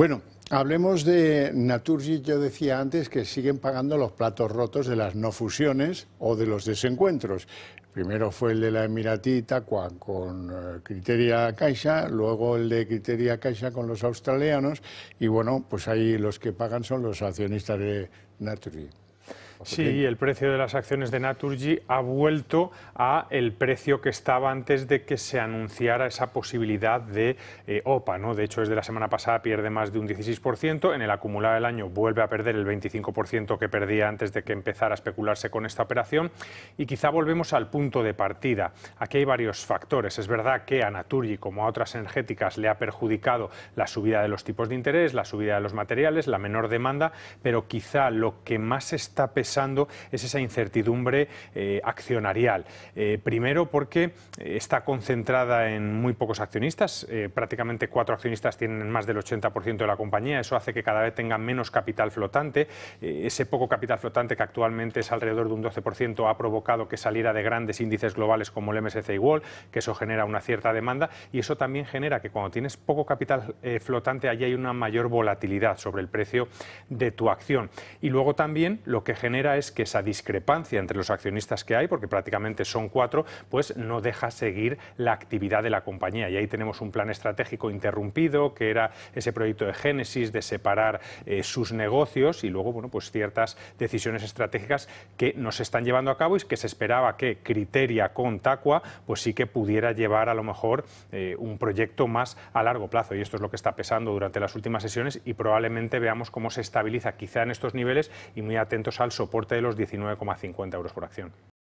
Bueno, hablemos de Naturgy. Yo decía antes que siguen pagando los platos rotos de las no fusiones o de los desencuentros. Primero fue el de la Emiratita con eh, Criteria Caixa, luego el de Criteria Caixa con los australianos y bueno, pues ahí los que pagan son los accionistas de Naturgy. Sí, el precio de las acciones de Naturgy ha vuelto a el precio que estaba antes de que se anunciara esa posibilidad de eh, OPA. ¿no? De hecho, desde la semana pasada pierde más de un 16%, en el acumulado del año vuelve a perder el 25% que perdía antes de que empezara a especularse con esta operación y quizá volvemos al punto de partida. Aquí hay varios factores. Es verdad que a Naturgy, como a otras energéticas, le ha perjudicado la subida de los tipos de interés, la subida de los materiales, la menor demanda, pero quizá lo que más está pesando es esa incertidumbre eh, accionarial. Eh, primero porque eh, está concentrada en muy pocos accionistas, prácticamente cuatro accionistas tienen más del 80% de la compañía, eso hace que cada vez tengan menos capital flotante, ese poco capital flotante que actualmente es alrededor de un 12% ha provocado que saliera de grandes índices globales como el MSCI World, que eso genera una cierta demanda y eso también genera que cuando tienes poco capital flotante allí hay una mayor volatilidad sobre el precio de tu acción. Y luego también lo que genera es que esa discrepancia entre los accionistas que hay, porque prácticamente son cuatro, pues no deja seguir la actividad de la compañía. Y ahí tenemos un plan estratégico interrumpido, que era ese proyecto de Génesis de separar eh, sus negocios y luego, bueno, pues ciertas decisiones estratégicas que nos están llevando a cabo y que se esperaba que Criteria con Tacua, pues sí que pudiera llevar a lo mejor eh, un proyecto más a largo plazo. Y esto es lo que está pesando durante las últimas sesiones y probablemente veamos cómo se estabiliza quizá en estos niveles y muy atentos al soporte soporte de los 19,50 euros por acción.